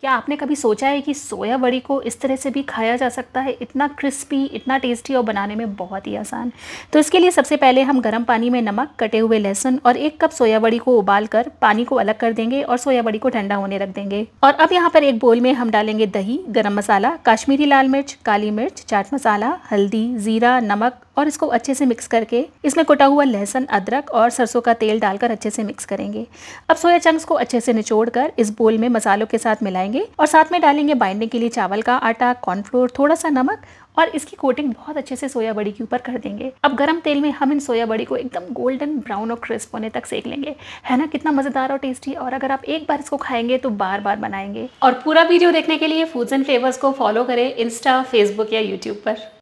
क्या आपने कभी सोचा है कि सोया बड़ी को इस तरह से भी खाया जा सकता है इतना क्रिस्पी इतना टेस्टी और बनाने में बहुत ही आसान तो इसके लिए सबसे पहले हम गर्म पानी में नमक कटे हुए लहसुन और एक कप सोया बड़ी को उबाल कर पानी को अलग कर देंगे और सोया बड़ी को ठंडा होने रख देंगे और अब यहाँ पर एक बोल में हम डालेंगे दही गर्म मसाला काश्मीरी लाल मिर्च काली मिर्च चाट मसाला हल्दी जीरा नमक और इसको अच्छे से मिक्स करके इसमें कुटा हुआ लहसुन अदरक और सरसों का तेल डालकर अच्छे से मिक्स करेंगे अब सोया चंक्स को अच्छे से निचोड़ कर इस बोल में मसालों के साथ मिलाएंगे जाएंगे और साथ में डालेंगे बाइंडने के लिए चावल का आटा कॉर्नफ्लोर थोड़ा सा नमक और इसकी कोटिंग बहुत अच्छे से सोया बड़ी के ऊपर कर देंगे अब गरम तेल में हम इन सोया बड़ी को एकदम गोल्डन ब्राउन और क्रिस्प होने तक सेक लेंगे है ना कितना मज़ेदार और टेस्टी और अगर आप एक बार इसको खाएंगे तो बार बार बनाएंगे और पूरा वीडियो देखने के लिए फूड्स एंड फ्लेवर्स को फॉलो करें इंस्टा फेसबुक या यूट्यूब पर